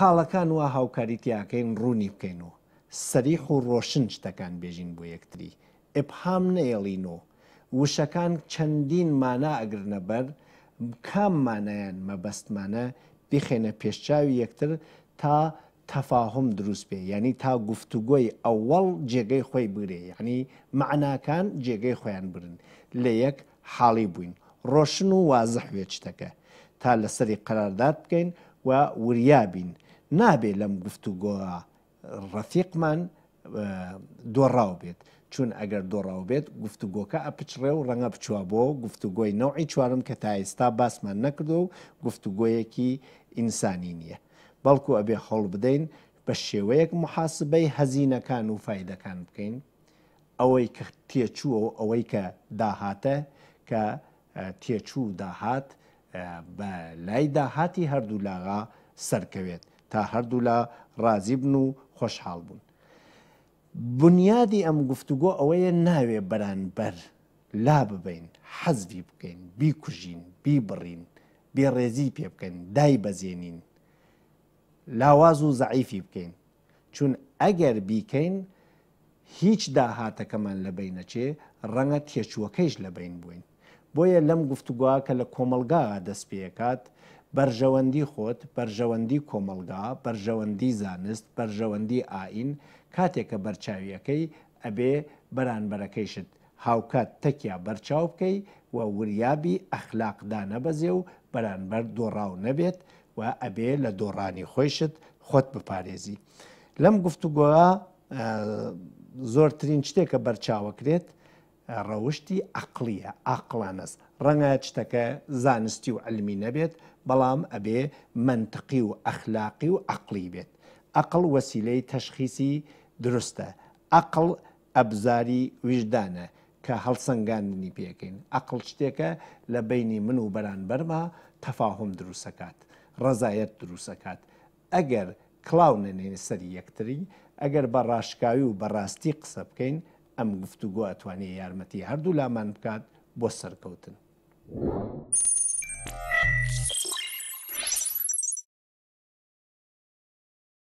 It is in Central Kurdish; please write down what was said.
خاڵەکان وا هاوکاریتیاکەین ڕوونی بکەینەوە سەریح و ڕۆشن شتەکان بێژین بۆ یەکتری ئپهام نەیەڵینەوە وشەکان چەندین مانا ئەگرنە بەر کام مانایان مەبەستمانە بخێنە پێشچاوی یەکتر تا تەفاهم دروست بێ یعنی تا گفتوگۆی ئەوەڵ جێگەی خۆی بگرێ یعنی معناکان جێگەی خۆیان برن لە یەک حاڵی بووین ڕۆشن و وازەحوێ شتەکە تا لەسری قەرارداد بکەین و وریابین نابێ لەم گفتوگۆە ڕەفیقمان دۆڕاو بێت چون ئەگەر دۆڕاو بێت گفتوگۆکە ئەپچڕێ و ڕەنگە بچوە بۆ گفتوگۆی نەوعی چوارم کە تا ئێستا باسمان نەکردو و گفتوگۆیەکی ئینسانی نییە بەڵکو ئەبێ هەڵ بدەین بە شێوەیەک محاسبەی هەزینەکان و فیدەکان بکەین ئەوەی کە تێچووە و ئەوەی کە داهاتە کە تێچوو داهات بە لای داهاتی هەردوو لاغا سەرکەوێت تا هەردوو لە ڕازی بن و خۆشحاڵ بوون. بنیادی ئەم گفتوگۆ ئەوەیە ناوێ بەرانبەر لا ببین حەزوی بکەین بیکوژین بیبڕین بێڕێزی پێ بکەین دای بەزێنین لاواز و زعیفی بکەین چون ئەگەر بیکەین هیچ داهاتەکەمان لەبەی نەچێ ڕەنگە تێچووەکەیش لەبین بووین بۆیە لەم گفتوگووا کە لە کۆمەلگا دەست پێکات بەرژەوەندی خۆت بەرژەوەندی کۆمەلگا بەرژەوەندی زانست بەرژەوەندی ئاین کاتێک کە بەرچاویەکەی ئەبێ بەرانبەرەکەیشت هاوکات تەکیا بەرچاو بکەی و وریابی ئەخلاقدا نەبەزێ و بەرانبەر دۆڕاو نەبێت و ئەبێ لە دۆڕانی خۆشت خۆت بپارێزی. لەم گفتوگۆە زۆرترین شتێکە بەرچاوەکرێت ڕەوشی ئەقلیە ئاقلانەست ڕەنگە شتەکە زانستی و ئەلمی نەبێت بەڵام ئەبێ منطقی و ئەخلاقی و عقلی بێت ئەقل وەسیلەی تەشخیسی دروستە ئەقل ئەبزاری ویژدانە کە هەڵسەنگاندنی پێکەین ئەقل شتێکە لە بینی من و بەرانبەرما تەفاهم دروستەکات ڕزایەت دروستەکات ئەگەر کلااو نەنێنێ سەری یەکتری ئەگەر بە ڕاشکاوی و بەڕاستی قسە بکەین ئەم گفتوگو ئەتوانێت یارمەتی هەردوو لامان بکات بۆ سەرکەوتن.